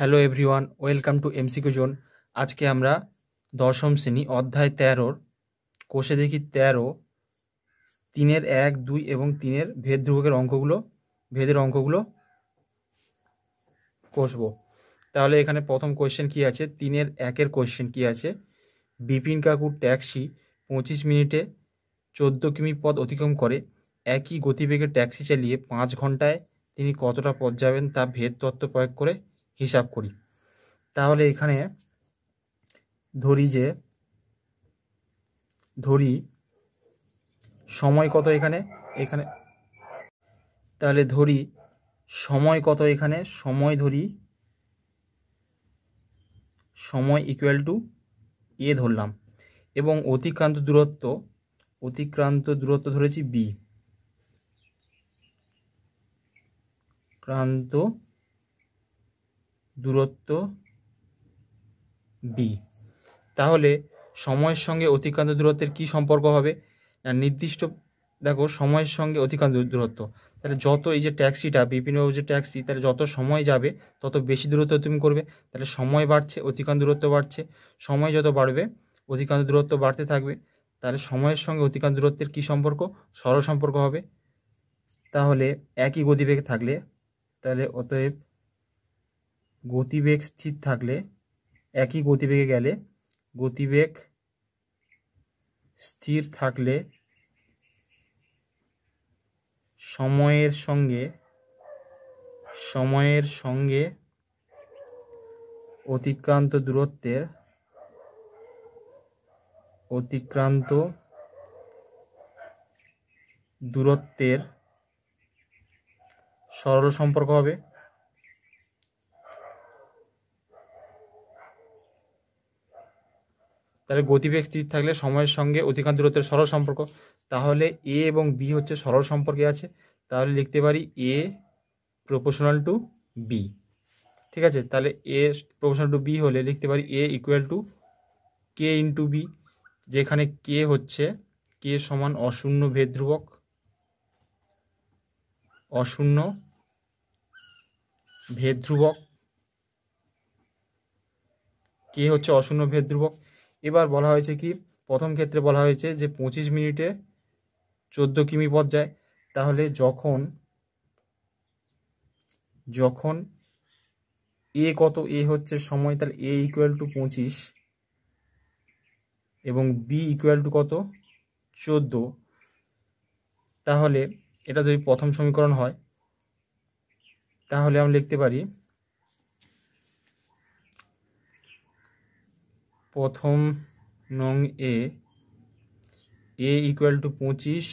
hello everyone welcome to MCQ zone আজকে আমরা দশম শ্রেণী অধ্যায় তেরোর কোষে দেখি তেরো তিনের এক দুই এবং তিনের ভেদ ধ্রুবকের অঙ্কগুলো ভেদের অঙ্কগুলো কষবো তাহলে এখানে প্রথম কোয়েশ্চেন কি আছে তিনের একের কোয়েশ্চেন কি আছে বিপিন কাকুর ট্যাক্সি পঁচিশ মিনিটে চোদ্দো কিমি পথ অতিক্রম করে একই গতিবেগে ট্যাক্সি চালিয়ে পাঁচ ঘন্টায় তিনি কতটা পথ যাবেন তা ভেদ তত্ত্ব প্রয়োগ করে হিসাব করি তাহলে এখানে ধরি যে ধরি সময় কত এখানে এখানে তাহলে ধরি সময় কত এখানে সময় ধরি সময় ইকুয়াল টু এ ধরলাম এবং অতিক্রান্ত দূরত্ব অতিক্রান্ত দূরত্ব ধরেছি বি ক্রান্ত দূরত্ব বি তাহলে সময়ের সঙ্গে অতিক্রান্ত দূরত্বের কি সম্পর্ক হবে না নির্দিষ্ট দেখো সময়ের সঙ্গে অতিক্রান্ত দূরত্ব তাহলে যত এই যে ট্যাক্সিটা বিপিনবাবু যে ট্যাক্সি তাহলে যত সময় যাবে তত বেশি দূরত্ব তুমি করবে তাহলে সময় বাড়ছে অতিক্রান্ত দূরত্ব বাড়ছে সময় যত বাড়বে অতিক্রান্ত দূরত্ব বাড়তে থাকবে তাহলে সময়ের সঙ্গে অতিক্রান্ত দূরত্বের কি সম্পর্ক সরল সম্পর্ক হবে তাহলে একই গতিবেগে থাকলে তাহলে অতএব গতিবেগ স্থির থাকলে একই গতিবেগে গেলে গতিবেগ স্থির থাকলে সময়ের সঙ্গে সময়ের সঙ্গে অতিক্রান্ত দূরত্বের অতিক্রান্ত দূরত্বের সরল সম্পর্ক হবে তাহলে গতিবেগ স্থির থাকলে সময়ের সঙ্গে অধিকান্ত দূরত্বের সরল সম্পর্ক তাহলে এ এবং বি হচ্ছে সরল সম্পর্কে আছে তাহলে লিখতে পারি এ প্রপোশনাল টু বি ঠিক আছে তাহলে এ প্রপোশনাল টু বি হলে লিখতে পারি A equal to K into B যেখানে কে হচ্ছে কে সমান অশূন্য ভেদ ধ্রুবক অশূন্য ভেদ ধ্রুবক কে হচ্ছে অশূন্য ভেদ ধ্রুবক এবার বলা হয়েছে কি প্রথম ক্ষেত্রে বলা হয়েছে যে পঁচিশ মিনিটে চোদ্দ কিমি পথ যায় তাহলে যখন যখন এ কত এ হচ্ছে সময় তাহলে এ ইকুয়াল টু পঁচিশ এবং বি ইকুয়াল টু কত চোদ্দ তাহলে এটা যদি প্রথম সমীকরণ হয় তাহলে আমি লিখতে পারি প্রথম নং এ এ ইকুয়াল টু পঁচিশ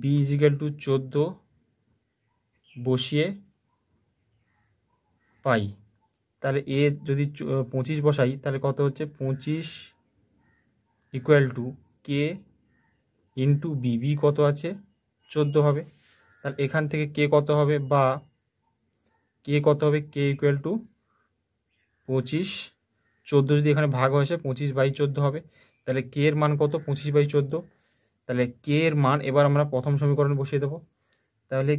বি ইজ টু চোদ্দো বসিয়ে পাই তাহলে এ যদি পঁচিশ বসাই তাহলে কত হচ্ছে পঁচিশ equal to K into B B কত আছে চোদ্দো হবে তাহলে এখান থেকে কে কত হবে বা কে কত হবে কে ইকুয়াল টু পঁচিশ চোদ্দো যদি এখানে ভাগ হয়েছে পঁচিশ বাই চোদ্দো হবে তাহলে কে এর মান কত পঁচিশ বাই চোদ্দো তাহলে কে এর মান এবার আমরা প্রথম সমীকরণ বসিয়ে দেব তাহলে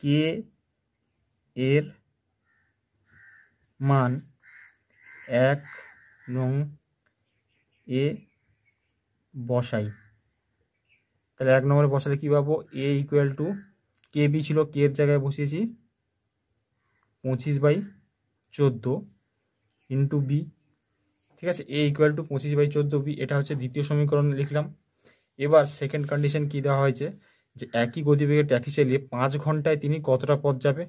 কে এর মান এক নং এ বসাই তাহলে এক নম্বরে বসালে কী পাবো A equal to K B ছিল কে এর জায়গায় বসিয়েছি পঁচিশ বাই চোদ্দো ইন্টু বি ঠিক আছে এ ইকুয়াল টু পঁচিশ বাই চোদ্দো বি এটা হচ্ছে দ্বিতীয় সমীকরণ লিখলাম এবার সেকেন্ড কন্ডিশন কি দেওয়া হয়েছে যে একই গতিবেগে ট্যাক্সি চালিয়ে পাঁচ ঘন্টায় তিনি কতটা পথ যাবে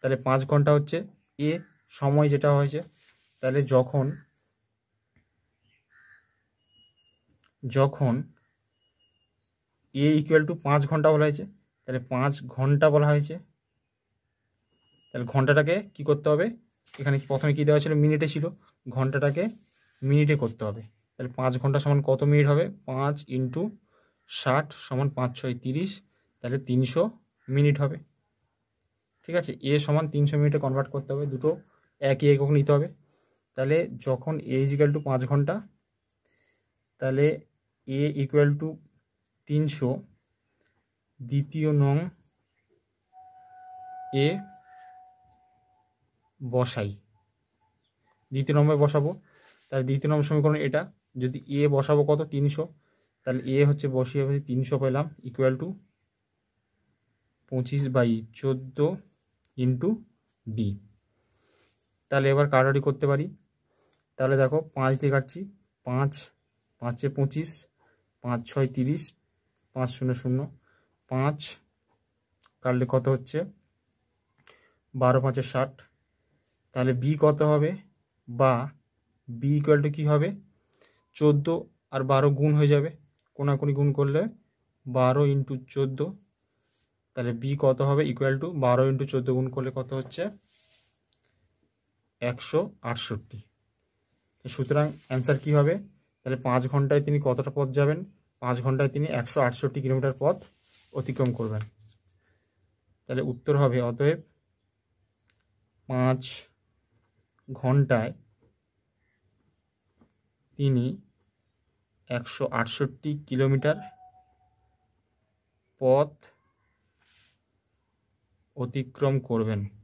তাহলে পাঁচ ঘন্টা হচ্ছে এ সময় যেটা হয়েছে তাহলে যখন যখন এ ইকুয়াল টু পাঁচ ঘন্টা বলা হয়েছে তাহলে পাঁচ ঘন্টা বলা হয়েছে তাহলে ঘন্টাটাকে কি করতে হবে এখানে প্রথমে কী দেওয়া ছিল মিনিটে ছিল ঘন্টাটাকে মিনিটে করতে হবে তাহলে পাঁচ ঘন্টা সমান কত মিনিট হবে পাঁচ ইন্টু ষাট সমান পাঁচ ছয় তিরিশ তাহলে তিনশো মিনিট হবে ঠিক আছে এ সমান তিনশো মিনিটে কনভার্ট করতে হবে দুটো একই একক নিতে হবে তাহলে যখন এ ইজিক্যাল টু পাঁচ ঘন্টা তাহলে এ ইকুয়াল টু তিনশো দ্বিতীয় নং এ বসাই দ্বিতীয় নম্বরে বসাবো তাহলে দ্বিতীয় নম্বর সমীকরণ এটা যদি এ বসাবো কত তিনশো তাহলে এ হচ্ছে বসিয়ে বসে তিনশো পেলাম ইকুয়াল টু পঁচিশ বাই চোদ্দো ইন্টু বি তাহলে এবার কাটারি করতে পারি তাহলে দেখো পাঁচ দিয়ে কাটছি পাঁচ পাঁচে পঁচিশ পাঁচ ছয় তিরিশ পাঁচ শূন্য শূন্য পাঁচ কাটলে কত হচ্ছে বারো পাঁচে ষাট তাহলে বি কত হবে বা বি ইকুয়াল টু কী হবে চোদ্দো আর বারো গুণ হয়ে যাবে কোনাকুনি গুণ করলে বারো ইন্টু চোদ্দো তাহলে বি কত হবে ইকুয়াল টু বারো ইন্টু চোদ্দ গুণ করলে কত হচ্ছে একশো আটষট্টি সুতরাং অ্যান্সার কি হবে তাহলে পাঁচ ঘন্টায় তিনি কতটা পথ যাবেন পাঁচ ঘন্টায় তিনি একশো আটষট্টি কিলোমিটার পথ অতিক্রম করবেন তাহলে উত্তর হবে অতএব পাঁচ ঘন্টায় তিনি একশো আটষট্টি কিলোমিটার পথ অতিক্রম করবেন এবার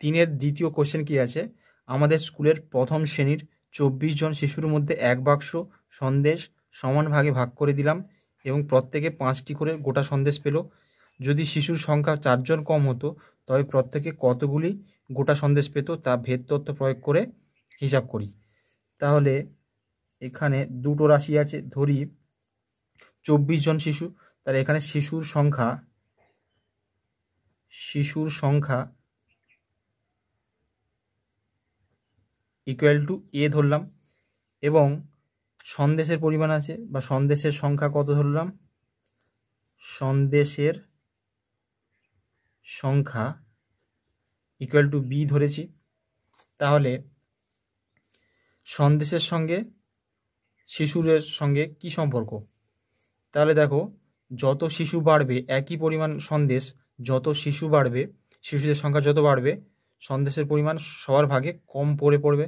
তিনের দ্বিতীয় কোশ্চেন কি আছে আমাদের স্কুলের প্রথম শ্রেণীর চব্বিশ জন শিশুর মধ্যে এক বাক্স সন্দেশ সমান ভাগে ভাগ করে দিলাম এবং প্রত্যেকে পাঁচটি করে গোটা সন্দেশ পেল যদি শিশুর সংখ্যা চারজন কম হতো তবে প্রত্যেকে কতগুলি গোটা সন্দেশ পেত তা ভেদ তত্ত্ব প্রয়োগ করে হিসাব করি তাহলে এখানে দুটো রাশি আছে ধরি চব্বিশ জন শিশু তাহলে এখানে শিশুর সংখ্যা শিশুর সংখ্যা ইকুয়াল টু এ ধরলাম এবং সন্দেশের পরিমাণ আছে বা সন্দেশের সংখ্যা কত ধরলাম সন্দেশের সংখ্যা ইকুয়াল টু বি ধরেছি তাহলে সন্দেশের সঙ্গে শিশুরের সঙ্গে কি সম্পর্ক তাহলে দেখো যত শিশু বাড়বে একই পরিমাণ সন্দেশ যত শিশু বাড়বে শিশুদের সংখ্যা যত বাড়বে সন্দেশের পরিমাণ সবার ভাগে কম পড়ে পড়বে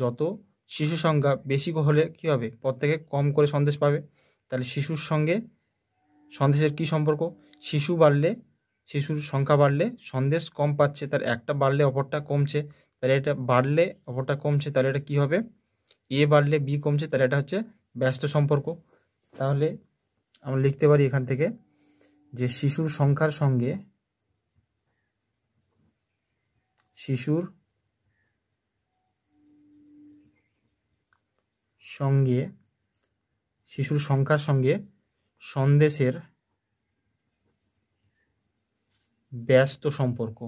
যত শিশু সংখ্যা বেশি হলে কি হবে প্রত্যেকে কম করে সন্দেশ পাবে তাহলে শিশুর সঙ্গে সন্দেশের কি সম্পর্ক শিশু বাড়লে শিশুর সংখ্যা বাড়লে সন্দেশ কম পাচ্ছে তার একটা বাড়লে অপরটা কমছে তাহলে এটা বাড়লে অপরটা কমছে তাহলে এটা কি হবে এ বাড়লে বি কমছে তাহলে এটা হচ্ছে ব্যস্ত সম্পর্ক তাহলে আমরা লিখতে পারি এখান থেকে যে শিশুর সংখ্যার সঙ্গে শিশুর সঙ্গে শিশুর সংখ্যার সঙ্গে সন্দেশের ব্যস্ত সম্পর্ক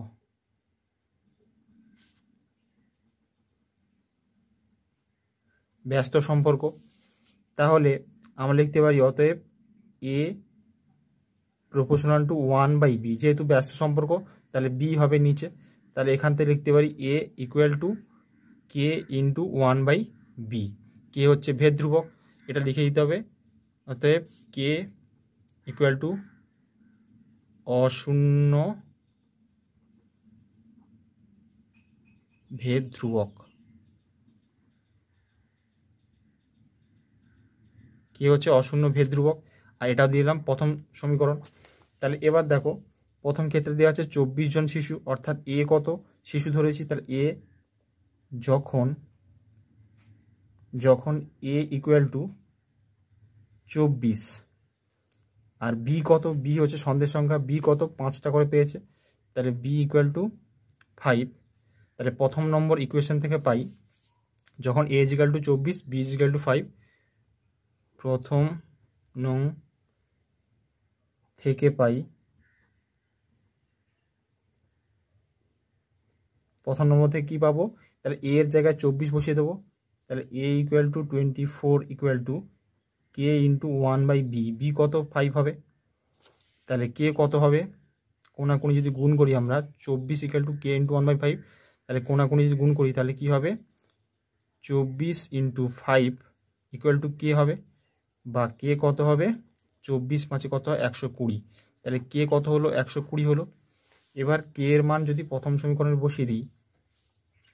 ব্যস্ত সম্পর্ক তাহলে আমরা লিখতে পারি অতএব A proportional to one by B যেহেতু ব্যস্ত সম্পর্ক তাহলে বি হবে নিচে তাহলে এখান থেকে লিখতে পারি A equal to K into one by B K হচ্ছে ভেদ ধ্রুবক এটা লিখে দিতে হবে অতএব কে ইকুয়াল টু অশূন্য ভেদ ধ্রুবক কে হচ্ছে অশূন্য ভেদ ধ্রুবক আর এটা দিলাম প্রথম সমীকরণ তাহলে এবার দেখো প্রথম ক্ষেত্রে দেওয়া আছে চব্বিশ জন শিশু অর্থাৎ এ কত শিশু ধরেছি তাহলে এ যখন যখন এ ইকুয়াল টু চব্বিশ আর বি কত বি হচ্ছে সন্দেহ সংখ্যা বি কত পাঁচটা করে পেয়েছে তাহলে বি ইকুয়াল টু ফাইভ তাহলে প্রথম নম্বর ইকুয়েশন থেকে পাই যখন এ ইজিক্যাল টু চব্বিশ বি ইজিক্যাল টু ফাইভ প্রথম নং থেকে পাই প্রথম নম্বর থেকে কী পাবো তাহলে এর জায়গায় চব্বিশ বসিয়ে দেবো তাহলে A equal to twenty four equal to K into one by B B কত ফাইভ হবে তাহলে কে কত হবে কোনাকুনি যদি গুণ করি আমরা চব্বিশ equal to K into one by five তাহলে কোনাকুনি যদি গুণ করি তাহলে কি হবে চব্বিশ into five equal to K হবে বা কে কত হবে চব্বিশ পাঁচে কত হয় একশো কুড়ি তাহলে কে কত হলো একশো কুড়ি হলো এবার কে এর মান যদি প্রথম সমীকরণে বসিয়ে দিই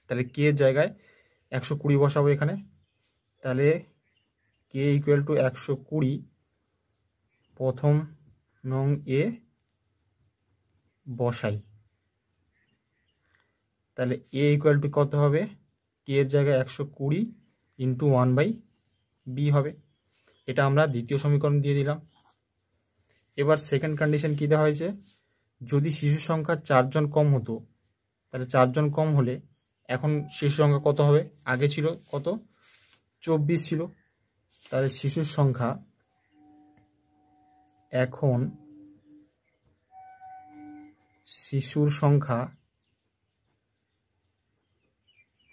তাহলে কে এর জায়গায় একশো কুড়ি বসাবো এখানে তাহলে কে ইকুয়াল টু একশো কুড়ি প্রথম নং এ বসাই তাহলে এ ইকুয়াল টু কত হবে কে এর জায়গায় একশো কুড়ি ইন্টু ওয়ান বাই বি হবে এটা আমরা দ্বিতীয় সমীকরণ দিয়ে দিলাম এবার সেকেন্ড কন্ডিশন কী দেওয়া হয়েছে যদি শিশু সংখ্যা চারজন কম হতো তাহলে চারজন কম হলে এখন শিশু সংখ্যা কত হবে আগে ছিল কত চব্বিশ ছিল তাহলে শিশুর সংখ্যা এখন শিশুর সংখ্যা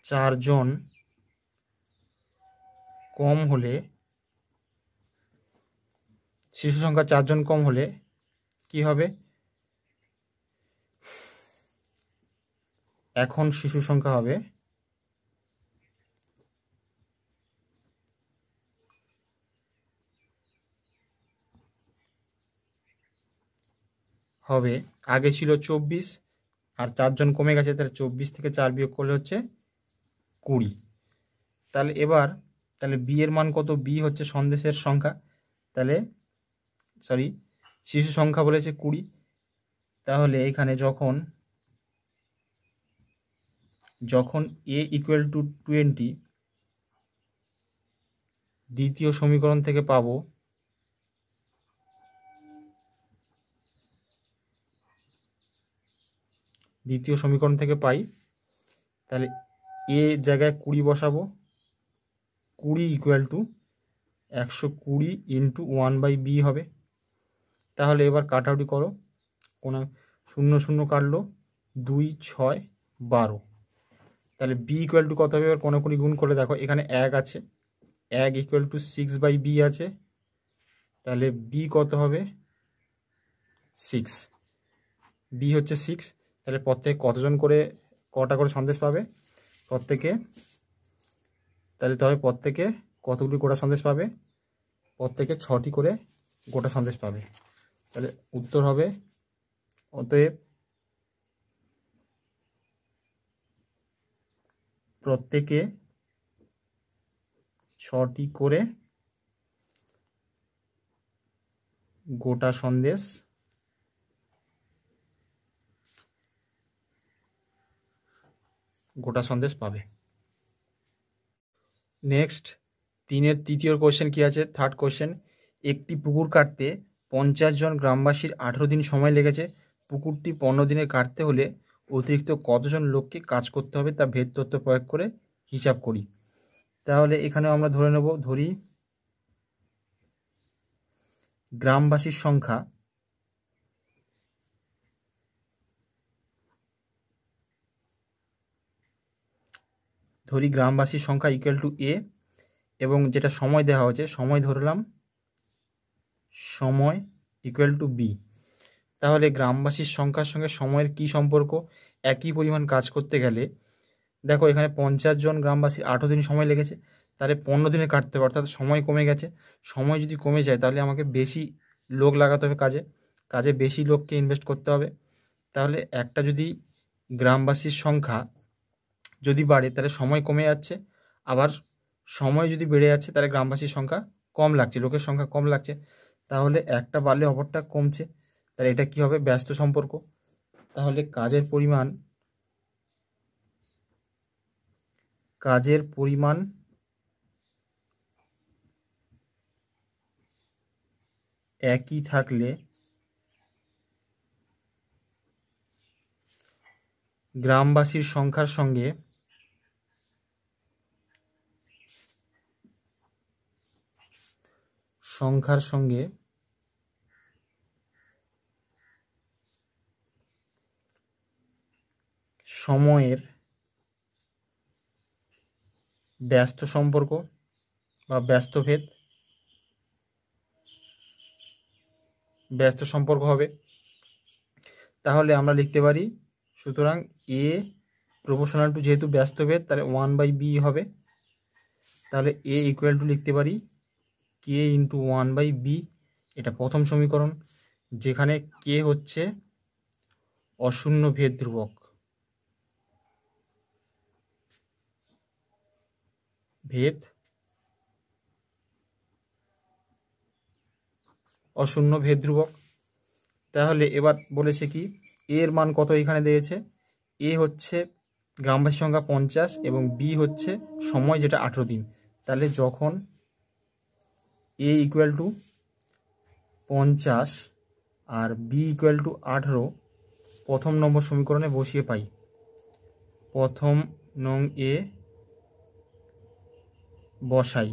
চারজন কম হলে শিশু সংখ্যা চারজন কম হলে কি হবে এখন শিশু সংখ্যা হবে হবে আগে ছিল চব্বিশ আর চারজন কমে গেছে তাহলে চব্বিশ থেকে চার বিয়োগ করলে হচ্ছে কুড়ি তাহলে এবার তাহলে বি এর মান কত বি হচ্ছে সন্দেশের সংখ্যা তাহলে সরি শিশু সংখ্যা বলেছে কুড়ি তাহলে এখানে যখন যখন এ ইকুয়াল টু টোয়েন্টি দ্বিতীয় সমীকরণ থেকে পাব দ্বিতীয় সমীকরণ থেকে পাই তাহলে এ জায়গায় কুড়ি বসাবো কুড়ি ইকুয়াল টু একশো কুড়ি ইন্টু ওয়ান বাই বি হবে তাহলে এবার কাটাউটি করো কোন শূন্য শূন্য কাটলো দুই ছয় বারো তাহলে বি ইকুয়াল টু কত হবে এবার কোনো কোনো গুণ করে দেখো এখানে এক আছে এক equal to six by B আছে তাহলে বি কত হবে সিক্স বি হচ্ছে সিক্স তাহলে প্রত্যেকে কতজন করে কটা করে সন্দেশ পাবে প্রত্যেকে তাহলে তবে প্রত্যেকে কতগুলি গোটা সন্দেশ পাবে প্রত্যেকে ছটি করে গোটা সন্দেশ পাবে তাহলে উত্তর হবে অতএব প্রত্যেকে ছটি করে গোটা সন্দেশ গোটা সন্দেশ পাবে নেক্সট তিনের তৃতীয় কোশ্চেন কি আছে থার্ড কোশ্চেন একটি পুকুর কাটতে পঞ্চাশ জন গ্রামবাসীর আঠেরো দিন সময় লেগেছে পুকুরটি পনেরো দিনে কাটতে হলে অতিরিক্ত কতজন লোককে কাজ করতে হবে তা ভেদ তথ্য প্রয়োগ করে হিসাব করি তাহলে এখানেও আমরা ধরে নেব ধরি গ্রামবাসীর সংখ্যা ধরি গ্রামবাসীর সংখ্যা ইকুয়াল টু এ এবং যেটা সময় দেওয়া হয়েছে সময় ধরলাম সময় ইকুয়াল টু বি তাহলে গ্রামবাসীর সংখ্যার সঙ্গে সময়ের কি সম্পর্ক একই পরিমাণ কাজ করতে গেলে দেখো এখানে পঞ্চাশ জন গ্রামবাসী আঠেরো দিন সময় লেগেছে তাহলে পনেরো দিনে কাটতে হবে অর্থাৎ সময় কমে গেছে সময় যদি কমে যায় তাহলে আমাকে বেশি লোক লাগাতে হবে কাজে কাজে বেশি লোককে ইনভেস্ট করতে হবে তাহলে একটা যদি গ্রামবাসীর সংখ্যা যদি বাড়ে তাহলে সময় কমে যাচ্ছে আবার সময় যদি বেড়ে যাচ্ছে তাহলে গ্রামবাসীর সংখ্যা কম লাগছে লোকের সংখ্যা কম লাগছে তাহলে একটা বাড়লে অপরটা কমছে তাহলে এটা কি হবে ব্যস্ত সম্পর্ক তাহলে কাজের পরিমাণ কাজের পরিমাণ একই থাকলে গ্রামবাসীর সংখ্যার সঙ্গে সংখ্যার সঙ্গে সময়ের ব্যস্ত সম্পর্ক বা ব্যস্তভেদ ব্যস্ত সম্পর্ক হবে তাহলে আমরা লিখতে পারি সুতরাং এ প্রপোর্শনাল টু যেহেতু ব্যস্তভেদ তাহলে ওয়ান বাই বি হবে তাহলে এ ইকুয়াল টু লিখতে পারি K into one by B এটা প্রথম সমীকরণ যেখানে কে হচ্ছে অশূন্য ভেদ ধ্রুবক ভেদ অশূন্য ভেদ ধ্রুবক তাহলে এবার বলেছে কি এর মান কত এখানে দিয়েছে এ হচ্ছে গ্রামবাসী সংখ্যা পঞ্চাশ এবং বি হচ্ছে সময় যেটা আঠেরো দিন তাহলে যখন এ ইকুয়াল টু পঞ্চাশ আর বি ইকুয়াল টু আঠেরো প্রথম নম্বর সমীকরণে বসিয়ে পাই প্রথম নং এ বসাই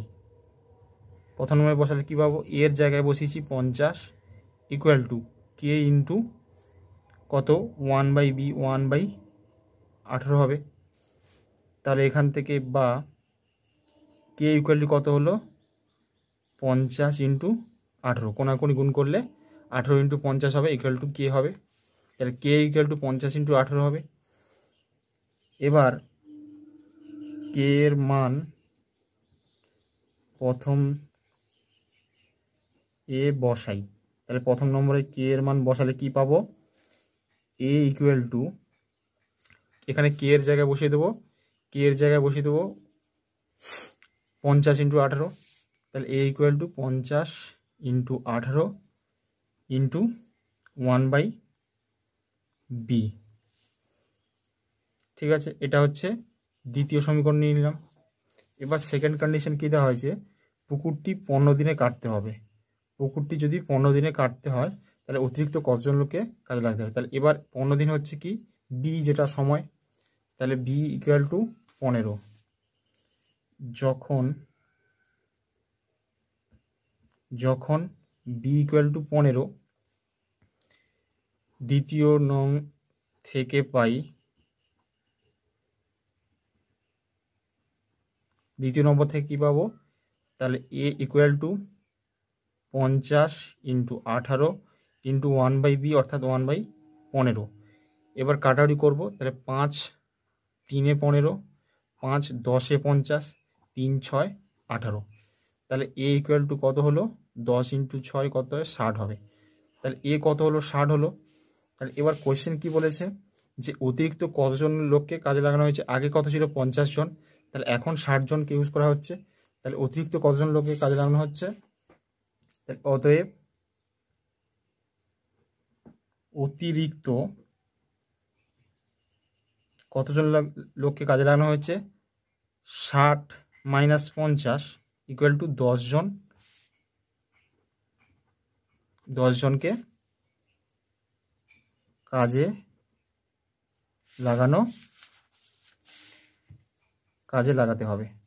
প্রথম নম্বরে বসালে কী পাবো এর জায়গায় বসিয়েছি পঞ্চাশ ইকুয়াল টু কে ইন্টু কত one by B one by আঠেরো হবে তাহলে এখান থেকে বা কে ইকুয়ালি কত হলো পঞ্চাশ ইন্টু আঠেরো কোনাকুনি গুণ করলে আঠেরো ইন্টু পঞ্চাশ হবে ইকুয়াল টু কে হবে তাহলে কে ইকুয়াল টু পঞ্চাশ ইন্টু আঠেরো হবে এবার কে এর মান প্রথম এ বসাই তাহলে প্রথম নম্বরে কে এর মান বসালে কি পাবো এ ইকুয়াল টু এখানে কে এর জায়গায় বসিয়ে দেবো কে এর জায়গায় বসিয়ে দেবো পঞ্চাশ ইন্টু আঠারো তাহলে এ ইকুয়াল টু পঞ্চাশ ইন্টু আঠারো ইন্টু ওয়ান বাই বি ঠিক আছে এটা হচ্ছে দ্বিতীয় সমীকরণ নিয়ে নিলাম এবার সেকেন্ড কন্ডিশন কী দেওয়া হয়েছে পুকুরটি পনেরো দিনে কাটতে হবে পুকুরটি যদি পনেরো দিনে কাটতে হয় তাহলে অতিরিক্ত কতজন লোকে কাজে লাগতে হবে তাহলে এবার পনেরো দিন হচ্ছে কি বি যেটা সময় তাহলে বি ইকুয়াল টু পনেরো যখন যখন বি ইকুয়াল টু পনেরো দ্বিতীয় নং থেকে পাই দ্বিতীয় নম্বর থেকে কী পাবো তাহলে এ ইকুয়াল টু পঞ্চাশ ইন্টু আঠারো ইন্টু ওয়ান বাই বি অর্থাৎ ওয়ান বাই পনেরো এবার কাটারি করব তাহলে পাঁচ তিনে পনেরো পাঁচ দশে পঞ্চাশ তিন ছয় আঠারো তাহলে এ ইকুয়াল টু কত হলো দশ ইন্টু ছয় কত হয় ষাট হবে তাহলে এ কত হলো ষাট হলো তাহলে এবার কোয়েশ্চেন কি বলেছে যে অতিরিক্ত কতজন লোককে কাজে লাগানো হয়েছে আগে কত ছিল পঞ্চাশ জন তাহলে এখন ষাট জনকে ইউজ করা হচ্ছে তাহলে অতিরিক্ত কতজন লোককে কাজে লাগানো হচ্ছে অতএব অতিরিক্ত কতজন লোককে কাজে লাগানো হয়েছে ষাট মাইনাস পঞ্চাশ ইকুয়াল টু দশজন দশজনকে কাজে লাগানো কাজে লাগাতে হবে